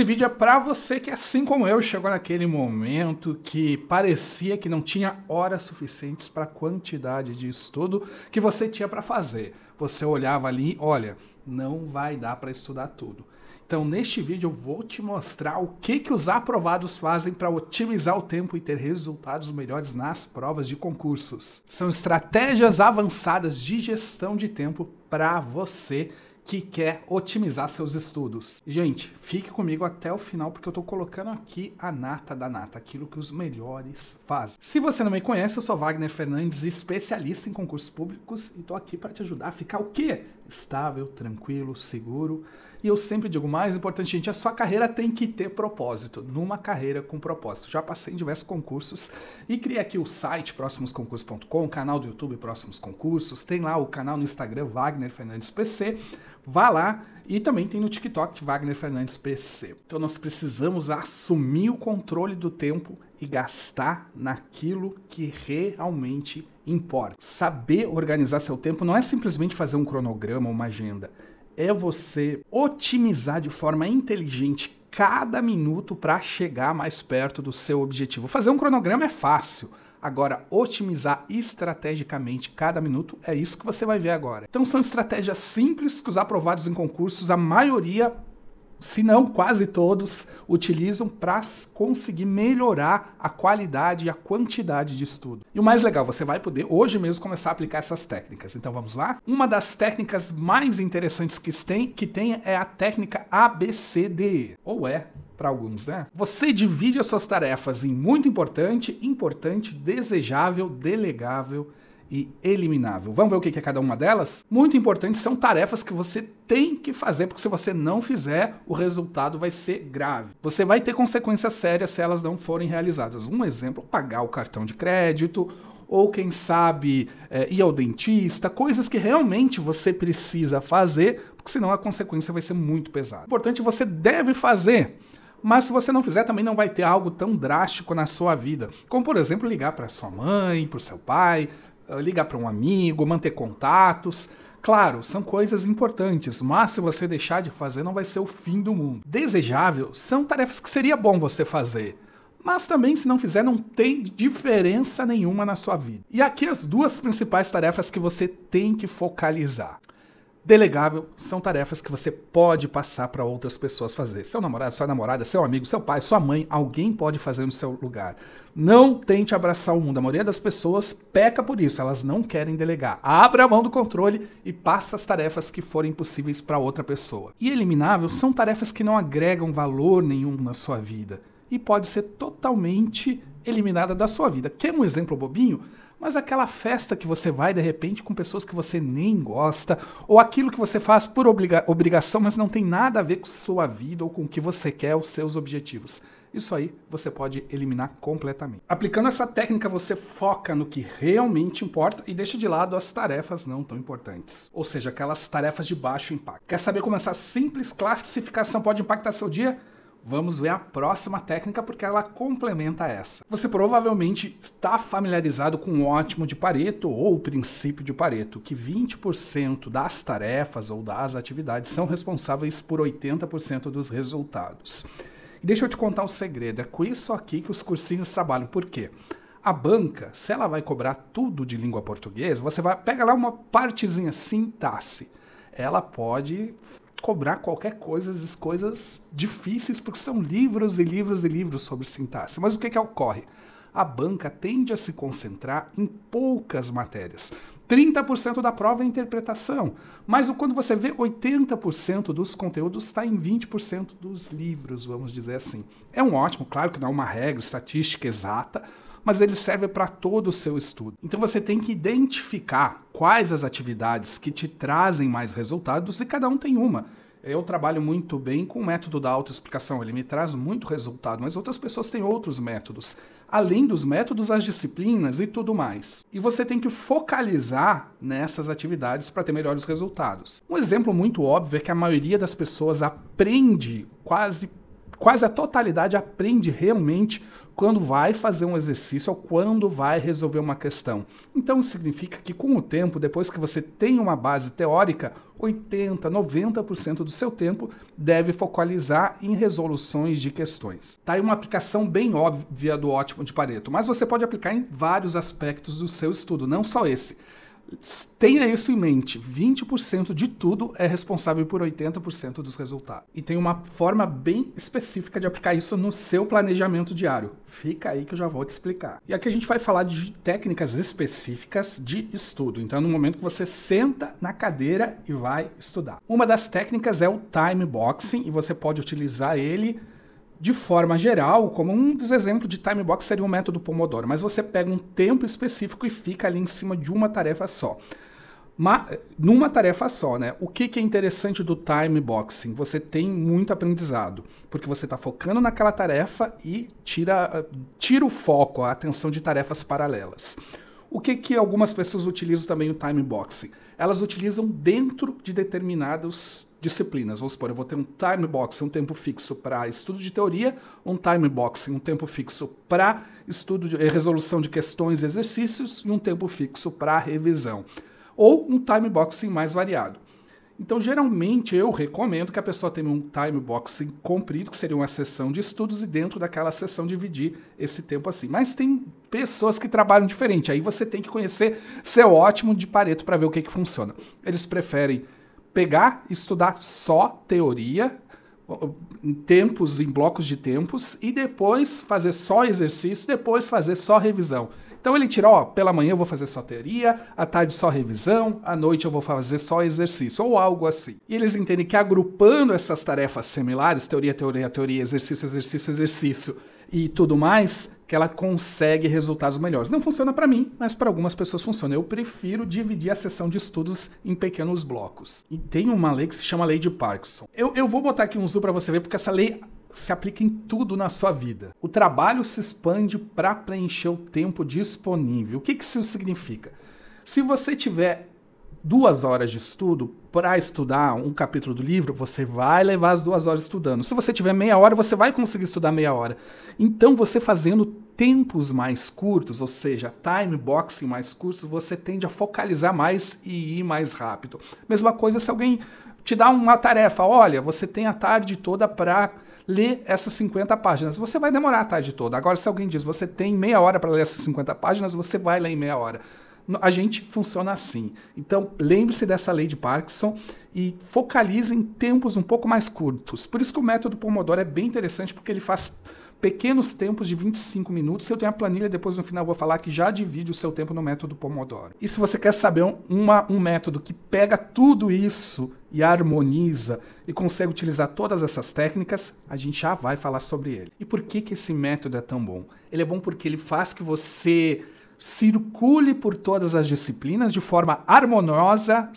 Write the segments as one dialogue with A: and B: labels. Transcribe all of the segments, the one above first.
A: Esse vídeo é para você que, é assim como eu, chegou naquele momento que parecia que não tinha horas suficientes para a quantidade de estudo que você tinha para fazer. Você olhava ali, olha, não vai dar para estudar tudo. Então, neste vídeo eu vou te mostrar o que, que os aprovados fazem para otimizar o tempo e ter resultados melhores nas provas de concursos. São estratégias avançadas de gestão de tempo para você que quer otimizar seus estudos. Gente, fique comigo até o final porque eu estou colocando aqui a nata da nata, aquilo que os melhores fazem. Se você não me conhece, eu sou Wagner Fernandes, especialista em concursos públicos e estou aqui para te ajudar a ficar o quê? Estável, tranquilo, seguro. E eu sempre digo, mais importante, gente, a sua carreira tem que ter propósito, numa carreira com propósito. Já passei em diversos concursos e criei aqui o site próximosconcursos.com, canal do YouTube Próximos Concursos, tem lá o canal no Instagram Wagner Fernandes PC vá lá. E também tem no TikTok Wagner Fernandes PC. Então nós precisamos assumir o controle do tempo e gastar naquilo que realmente importa. Saber organizar seu tempo não é simplesmente fazer um cronograma ou uma agenda. É você otimizar de forma inteligente cada minuto para chegar mais perto do seu objetivo. Fazer um cronograma é fácil. Agora, otimizar estrategicamente cada minuto é isso que você vai ver agora. Então, são estratégias simples que os aprovados em concursos, a maioria, se não quase todos, utilizam para conseguir melhorar a qualidade e a quantidade de estudo. E o mais legal, você vai poder hoje mesmo começar a aplicar essas técnicas. Então vamos lá? Uma das técnicas mais interessantes que tem, que tem é a técnica ABCDE, ou é para alguns, né? Você divide as suas tarefas em muito importante, importante, desejável, delegável e eliminável. Vamos ver o que é cada uma delas? Muito importante são tarefas que você tem que fazer, porque se você não fizer, o resultado vai ser grave. Você vai ter consequências sérias se elas não forem realizadas. Um exemplo, pagar o cartão de crédito, ou quem sabe é, ir ao dentista, coisas que realmente você precisa fazer, porque senão a consequência vai ser muito pesada. O importante você deve fazer. Mas se você não fizer, também não vai ter algo tão drástico na sua vida. Como, por exemplo, ligar para sua mãe, para o seu pai, ah, ligar para um amigo, manter contatos. Claro, são coisas importantes, mas se você deixar de fazer, não vai ser o fim do mundo. Desejável são tarefas que seria bom você fazer, mas também se não fizer, não tem diferença nenhuma na sua vida. E aqui as duas principais tarefas que você tem que focalizar. Delegável são tarefas que você pode passar para outras pessoas fazer. Seu namorado, sua namorada, seu amigo, seu pai, sua mãe, alguém pode fazer no seu lugar. Não tente abraçar o mundo. A maioria das pessoas peca por isso, elas não querem delegar. Abra a mão do controle e passa as tarefas que forem possíveis para outra pessoa. E eliminável são tarefas que não agregam valor nenhum na sua vida e pode ser totalmente eliminada da sua vida. Quer um exemplo bobinho? mas aquela festa que você vai de repente com pessoas que você nem gosta, ou aquilo que você faz por obriga obrigação, mas não tem nada a ver com sua vida ou com o que você quer, os seus objetivos. Isso aí você pode eliminar completamente. Aplicando essa técnica, você foca no que realmente importa e deixa de lado as tarefas não tão importantes, ou seja, aquelas tarefas de baixo impacto. Quer saber como essa simples classificação pode impactar seu dia? Vamos ver a próxima técnica porque ela complementa essa. Você provavelmente está familiarizado com o ótimo de Pareto ou o princípio de Pareto, que 20% das tarefas ou das atividades são responsáveis por 80% dos resultados. E deixa eu te contar um segredo, é com isso aqui que os cursinhos trabalham. Por quê? A banca, se ela vai cobrar tudo de língua portuguesa, você vai pega lá uma partezinha sintaxe. Ela pode cobrar qualquer coisa, as coisas difíceis, porque são livros e livros e livros sobre sintaxe. Mas o que, que ocorre? A banca tende a se concentrar em poucas matérias. 30% da prova é interpretação, mas quando você vê 80% dos conteúdos está em 20% dos livros, vamos dizer assim. É um ótimo, claro que não é uma regra estatística exata, mas ele serve para todo o seu estudo. Então você tem que identificar quais as atividades que te trazem mais resultados e cada um tem uma. Eu trabalho muito bem com o método da autoexplicação, ele me traz muito resultado, mas outras pessoas têm outros métodos. Além dos métodos, as disciplinas e tudo mais. E você tem que focalizar nessas atividades para ter melhores resultados. Um exemplo muito óbvio é que a maioria das pessoas aprende quase quase a totalidade aprende realmente quando vai fazer um exercício ou quando vai resolver uma questão. Então significa que com o tempo, depois que você tem uma base teórica, 80, 90% do seu tempo deve focalizar em resoluções de questões. Tá aí uma aplicação bem óbvia do ótimo de Pareto, mas você pode aplicar em vários aspectos do seu estudo, não só esse. Tenha isso em mente: 20% de tudo é responsável por 80% dos resultados. E tem uma forma bem específica de aplicar isso no seu planejamento diário. Fica aí que eu já vou te explicar. E aqui a gente vai falar de técnicas específicas de estudo. Então, no momento que você senta na cadeira e vai estudar. Uma das técnicas é o time boxing e você pode utilizar ele de forma geral, como um dos exemplos de time box seria o método Pomodoro, mas você pega um tempo específico e fica ali em cima de uma tarefa só. Ma numa tarefa só, né? O que, que é interessante do time boxing? Você tem muito aprendizado, porque você está focando naquela tarefa e tira, tira o foco, a atenção de tarefas paralelas. O que, que algumas pessoas utilizam também o time boxing? elas utilizam dentro de determinadas disciplinas. Vamos supor, eu vou ter um time box, um tempo fixo para estudo de teoria, um time box, um tempo fixo para estudo e eh, resolução de questões e exercícios e um tempo fixo para revisão. Ou um time boxing mais variado. Então, geralmente, eu recomendo que a pessoa tenha um time boxing assim, comprido, que seria uma sessão de estudos, e dentro daquela sessão dividir esse tempo assim. Mas tem pessoas que trabalham diferente, aí você tem que conhecer seu ótimo de Pareto para ver o que, que funciona. Eles preferem pegar, estudar só teoria, em tempos, em blocos de tempos, e depois fazer só exercício, depois fazer só revisão. Então ele tira, ó, pela manhã eu vou fazer só teoria, à tarde só revisão, à noite eu vou fazer só exercício, ou algo assim. E eles entendem que agrupando essas tarefas similares, teoria, teoria, teoria, exercício, exercício, exercício, e tudo mais, que ela consegue resultados melhores. Não funciona para mim, mas para algumas pessoas funciona. Eu prefiro dividir a sessão de estudos em pequenos blocos. E tem uma lei que se chama Lei de Parkinson. Eu, eu vou botar aqui um zoom para você ver, porque essa lei se aplica em tudo na sua vida. O trabalho se expande para preencher o tempo disponível. O que, que isso significa? Se você tiver duas horas de estudo para estudar um capítulo do livro, você vai levar as duas horas estudando. Se você tiver meia hora, você vai conseguir estudar meia hora. Então, você fazendo tempos mais curtos, ou seja, time boxing mais curto você tende a focalizar mais e ir mais rápido. Mesma coisa se alguém te dá uma tarefa, olha, você tem a tarde toda para ler essas 50 páginas. Você vai demorar a tarde toda. Agora, se alguém diz, você tem meia hora para ler essas 50 páginas, você vai ler em meia hora a gente funciona assim. Então, lembre-se dessa lei de Parkinson e focalize em tempos um pouco mais curtos. Por isso que o método Pomodoro é bem interessante, porque ele faz pequenos tempos de 25 minutos. Eu tenho a planilha, depois no final vou falar que já divide o seu tempo no método Pomodoro. E se você quer saber um, uma, um método que pega tudo isso e harmoniza e consegue utilizar todas essas técnicas, a gente já vai falar sobre ele. E por que, que esse método é tão bom? Ele é bom porque ele faz que você circule por todas as disciplinas de forma harmoniosa.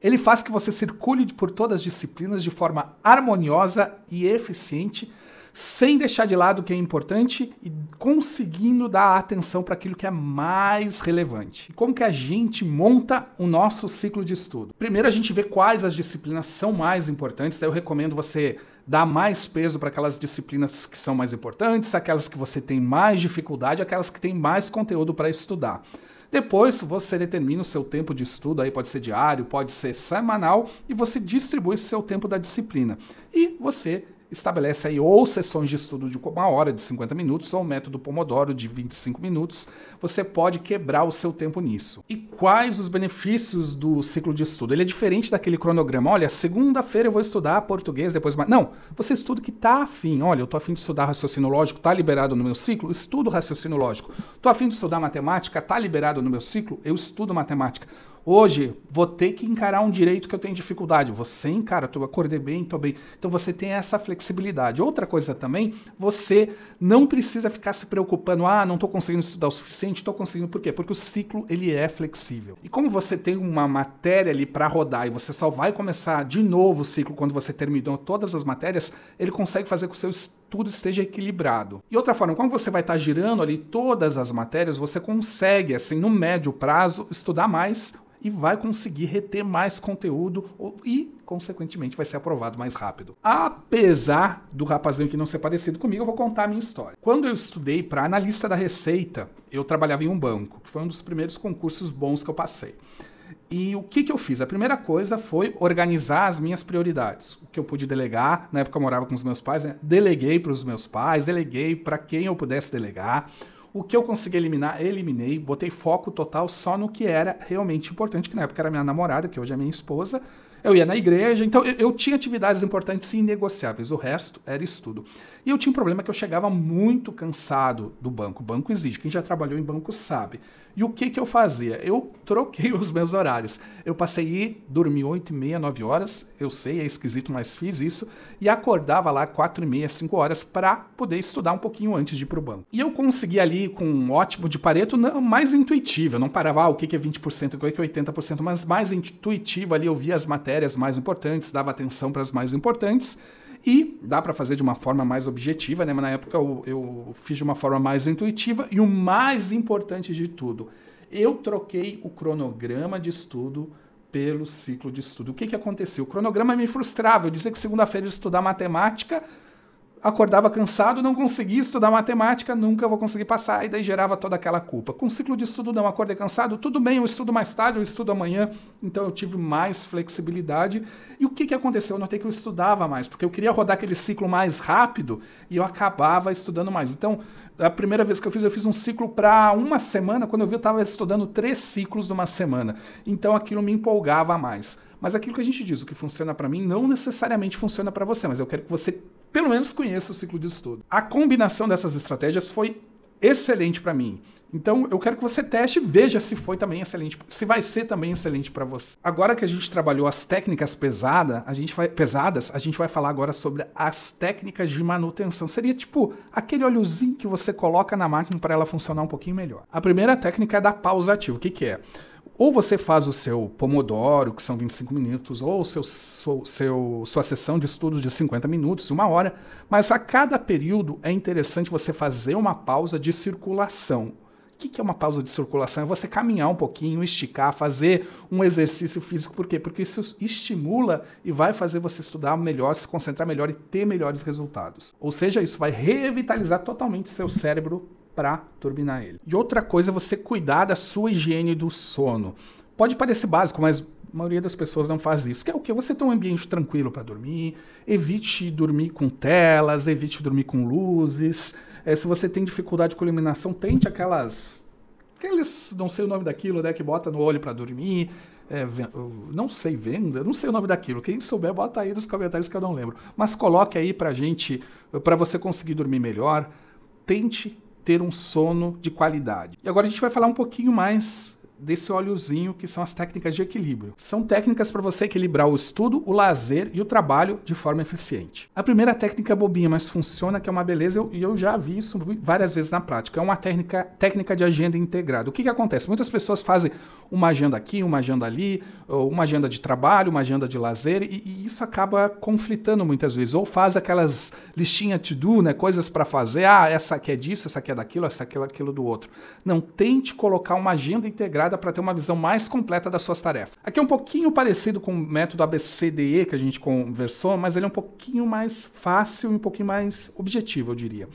A: Ele faz que você circule por todas as disciplinas de forma harmoniosa e eficiente sem deixar de lado o que é importante e conseguindo dar atenção para aquilo que é mais relevante. E como que a gente monta o nosso ciclo de estudo? Primeiro a gente vê quais as disciplinas são mais importantes, eu recomendo você dar mais peso para aquelas disciplinas que são mais importantes, aquelas que você tem mais dificuldade, aquelas que têm mais conteúdo para estudar. Depois você determina o seu tempo de estudo, aí pode ser diário, pode ser semanal, e você distribui o seu tempo da disciplina. E você estabelece aí ou sessões de estudo de uma hora, de 50 minutos, ou o método Pomodoro de 25 minutos. Você pode quebrar o seu tempo nisso. E quais os benefícios do ciclo de estudo? Ele é diferente daquele cronograma. Olha, segunda-feira eu vou estudar português, depois... Não, você estuda o que tá afim. Olha, eu tô afim de estudar raciocínio lógico, tá liberado no meu ciclo? Estudo raciocínio lógico. Tô afim de estudar matemática, tá liberado no meu ciclo? Eu estudo matemática. Hoje, vou ter que encarar um direito que eu tenho dificuldade. Você encara, eu acordei bem, estou bem. Então você tem essa flexibilidade. Outra coisa também, você não precisa ficar se preocupando, ah, não estou conseguindo estudar o suficiente, estou conseguindo. Por quê? Porque o ciclo, ele é flexível. E como você tem uma matéria ali para rodar e você só vai começar de novo o ciclo quando você terminou todas as matérias, ele consegue fazer com o seu tudo esteja equilibrado. E outra forma, quando você vai estar tá girando ali todas as matérias, você consegue, assim, no médio prazo, estudar mais e vai conseguir reter mais conteúdo e, consequentemente, vai ser aprovado mais rápido. Apesar do rapazinho que não ser parecido comigo, eu vou contar a minha história. Quando eu estudei para analista da Receita, eu trabalhava em um banco, que foi um dos primeiros concursos bons que eu passei. E o que, que eu fiz? A primeira coisa foi organizar as minhas prioridades. O que eu pude delegar, na época eu morava com os meus pais, né? deleguei para os meus pais, deleguei para quem eu pudesse delegar. O que eu consegui eliminar, eliminei, botei foco total só no que era realmente importante, que na época era minha namorada, que hoje é minha esposa, eu ia na igreja, então eu, eu tinha atividades importantes e inegociáveis, o resto era estudo. E eu tinha um problema que eu chegava muito cansado do banco. O banco exige, quem já trabalhou em banco sabe. E o que, que eu fazia? Eu troquei os meus horários. Eu passei a ir dormir 8 e meia, 9 horas, eu sei, é esquisito, mas fiz isso, e acordava lá 4 e meia, 5 horas para poder estudar um pouquinho antes de ir para o banco. E eu consegui ali com um ótimo de Pareto mais intuitivo, eu não parava ah, o que, que é 20%, o que é 80%, é mas mais intuitivo ali, eu via as matérias matérias mais importantes, dava atenção para as mais importantes. E dá para fazer de uma forma mais objetiva, né? mas na época eu, eu fiz de uma forma mais intuitiva. E o mais importante de tudo, eu troquei o cronograma de estudo pelo ciclo de estudo. O que, que aconteceu? O cronograma me frustrava. Eu dizia que segunda-feira eu ia estudar matemática, acordava cansado, não conseguia estudar matemática, nunca vou conseguir passar, e daí gerava toda aquela culpa. Com o ciclo de estudo não, acordei cansado, tudo bem, eu estudo mais tarde, eu estudo amanhã, então eu tive mais flexibilidade. E o que, que aconteceu? Eu notei que eu estudava mais, porque eu queria rodar aquele ciclo mais rápido e eu acabava estudando mais. Então, a primeira vez que eu fiz, eu fiz um ciclo para uma semana, quando eu vi, eu estava estudando três ciclos de uma semana. Então aquilo me empolgava mais. Mas aquilo que a gente diz, o que funciona para mim, não necessariamente funciona para você, mas eu quero que você pelo menos conheça o ciclo de estudo. A combinação dessas estratégias foi excelente para mim. Então eu quero que você teste e veja se foi também excelente, se vai ser também excelente para você. Agora que a gente trabalhou as técnicas pesada, a gente vai, pesadas, a gente vai falar agora sobre as técnicas de manutenção. Seria tipo aquele olhozinho que você coloca na máquina para ela funcionar um pouquinho melhor. A primeira técnica é da pausa ativa. O que, que é? Ou você faz o seu pomodoro, que são 25 minutos, ou seu, seu, seu, sua sessão de estudos de 50 minutos, uma hora, mas a cada período é interessante você fazer uma pausa de circulação. O que, que é uma pausa de circulação? É você caminhar um pouquinho, esticar, fazer um exercício físico. Por quê? Porque isso estimula e vai fazer você estudar melhor, se concentrar melhor e ter melhores resultados. Ou seja, isso vai revitalizar totalmente o seu cérebro para turbinar ele. E outra coisa é você cuidar da sua higiene do sono. Pode parecer básico, mas a maioria das pessoas não faz isso. Que é o que você tem um ambiente tranquilo para dormir, evite dormir com telas, evite dormir com luzes. É, se você tem dificuldade com iluminação, tente aquelas aqueles, não sei o nome daquilo, né, que bota no olho para dormir, é, não sei, venda, não sei o nome daquilo. Quem souber, bota aí nos comentários que eu não lembro. Mas coloque aí pra gente, para você conseguir dormir melhor, tente ter um sono de qualidade. E agora a gente vai falar um pouquinho mais desse óleozinho que são as técnicas de equilíbrio. São técnicas para você equilibrar o estudo, o lazer e o trabalho de forma eficiente. A primeira técnica é bobinha, mas funciona, que é uma beleza, e eu, eu, já vi isso várias vezes na prática. É uma técnica, técnica de agenda integrada. O que, que acontece? Muitas pessoas fazem uma agenda aqui, uma agenda ali, uma agenda de trabalho, uma agenda de lazer, e, e isso acaba conflitando muitas vezes. Ou faz aquelas listinhas to-do, né, coisas para fazer, ah, essa aqui é disso, essa aqui é daquilo, essa aqui é daquilo do outro. Não, tente colocar uma agenda integrada para ter uma visão mais completa das suas tarefas. Aqui é um pouquinho parecido com o método ABCDE que a gente conversou, mas ele é um pouquinho mais fácil e um pouquinho mais objetivo, eu diria.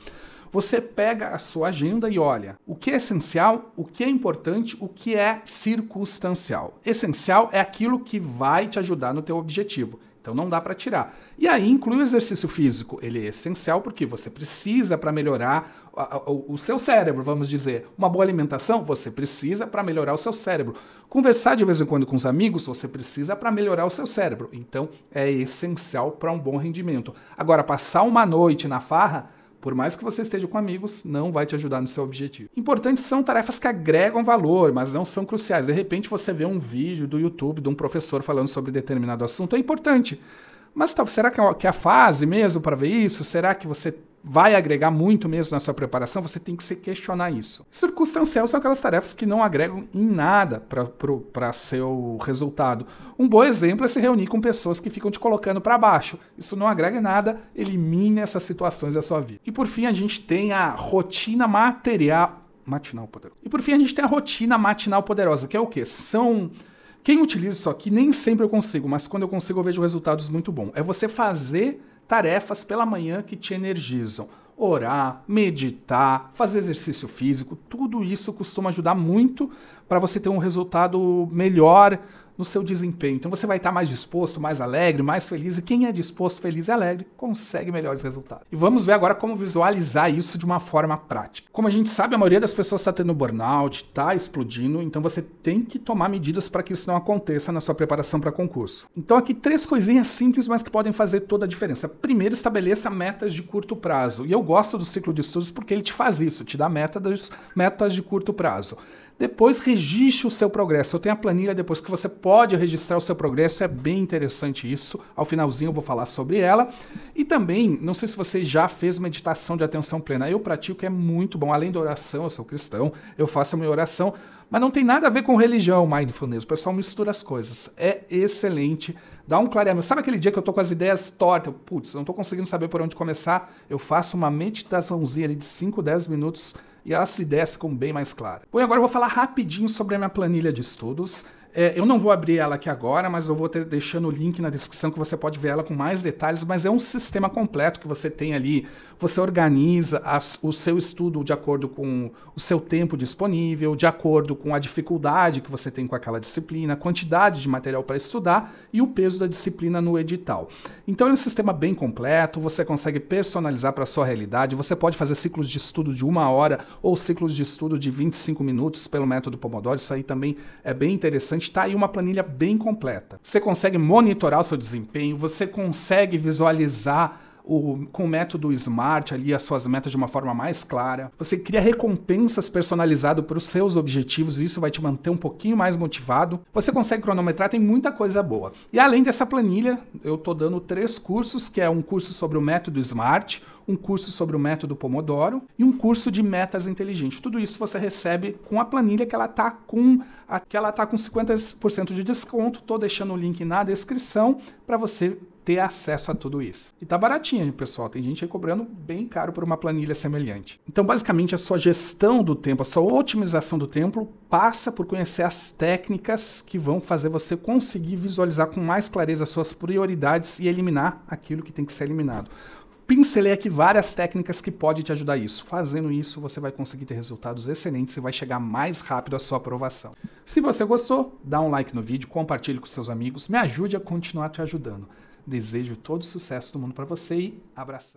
A: Você pega a sua agenda e olha o que é essencial, o que é importante, o que é circunstancial. Essencial é aquilo que vai te ajudar no teu objetivo. Então não dá para tirar. E aí inclui o exercício físico. Ele é essencial porque você precisa para melhorar o, o seu cérebro, vamos dizer. Uma boa alimentação você precisa para melhorar o seu cérebro. Conversar de vez em quando com os amigos você precisa para melhorar o seu cérebro. Então é essencial para um bom rendimento. Agora passar uma noite na farra por mais que você esteja com amigos, não vai te ajudar no seu objetivo. Importantes são tarefas que agregam valor, mas não são cruciais. De repente você vê um vídeo do YouTube de um professor falando sobre determinado assunto, é importante. Mas tá, será é que é a fase mesmo para ver isso? Será que você vai agregar muito mesmo na sua preparação, você tem que se questionar isso. Circunstancial são aquelas tarefas que não agregam em nada para seu resultado. Um bom exemplo é se reunir com pessoas que ficam te colocando para baixo. Isso não agrega em nada, elimine essas situações da sua vida. E por fim, a gente tem a rotina material. Matinal poderosa. E por fim, a gente tem a rotina matinal poderosa, que é o quê? São. Quem utiliza isso aqui, nem sempre eu consigo, mas quando eu consigo, eu vejo resultados muito bons. É você fazer tarefas pela manhã que te energizam. Orar, meditar, fazer exercício físico, tudo isso costuma ajudar muito para você ter um resultado melhor no seu desempenho. Então você vai estar mais disposto, mais alegre, mais feliz. E quem é disposto, feliz e alegre consegue melhores resultados. E vamos ver agora como visualizar isso de uma forma prática. Como a gente sabe, a maioria das pessoas está tendo burnout, está explodindo. Então você tem que tomar medidas para que isso não aconteça na sua preparação para concurso. Então aqui três coisinhas simples, mas que podem fazer toda a diferença. Primeiro, estabeleça metas de curto prazo. E eu gosto do ciclo de estudos porque ele te faz isso, te dá metas, metas de curto prazo. Depois registre o seu progresso. Eu tenho a planilha depois que você pode registrar o seu progresso, é bem interessante isso. Ao finalzinho eu vou falar sobre ela. E também, não sei se você já fez meditação de atenção plena. Eu pratico, é muito bom. Além da oração, eu sou cristão, eu faço a minha oração, mas não tem nada a ver com religião, mindfulness. O pessoal mistura as coisas. É excelente. Dá um clareamento. Sabe aquele dia que eu tô com as ideias tortas? Putz, não tô conseguindo saber por onde começar. Eu faço uma meditaçãozinha ali de 5, 10 minutos e a acidez ficam bem mais claras. Bom, agora eu vou falar rapidinho sobre a minha planilha de estudos. É, eu não vou abrir ela aqui agora, mas eu vou ter, deixando o link na descrição que você pode ver ela com mais detalhes. Mas é um sistema completo que você tem ali. Você organiza as, o seu estudo de acordo com o seu tempo disponível, de acordo com a dificuldade que você tem com aquela disciplina, a quantidade de material para estudar e o peso da disciplina no edital. Então é um sistema bem completo. Você consegue personalizar para a sua realidade. Você pode fazer ciclos de estudo de uma hora ou ciclos de estudo de 25 minutos pelo método Pomodoro. Isso aí também é bem interessante está aí uma planilha bem completa. Você consegue monitorar o seu desempenho, você consegue visualizar o, com o método SMART ali as suas metas de uma forma mais clara. Você cria recompensas personalizadas para os seus objetivos e isso vai te manter um pouquinho mais motivado. Você consegue cronometrar, tem muita coisa boa. E além dessa planilha, eu estou dando três cursos, que é um curso sobre o método SMART, um curso sobre o método Pomodoro e um curso de metas inteligentes. Tudo isso você recebe com a planilha que ela está com a, que ela tá com 50% de desconto. estou deixando o link na descrição para você ter acesso a tudo isso. E tá baratinho, pessoal. Tem gente aí cobrando bem caro por uma planilha semelhante. Então, basicamente, a sua gestão do tempo, a sua otimização do tempo passa por conhecer as técnicas que vão fazer você conseguir visualizar com mais clareza suas prioridades e eliminar aquilo que tem que ser eliminado pincelei aqui várias técnicas que podem te ajudar isso. Fazendo isso, você vai conseguir ter resultados excelentes e vai chegar mais rápido à sua aprovação. Se você gostou, dá um like no vídeo, compartilhe com seus amigos, me ajude a continuar te ajudando. Desejo todo o sucesso do mundo para você e abração.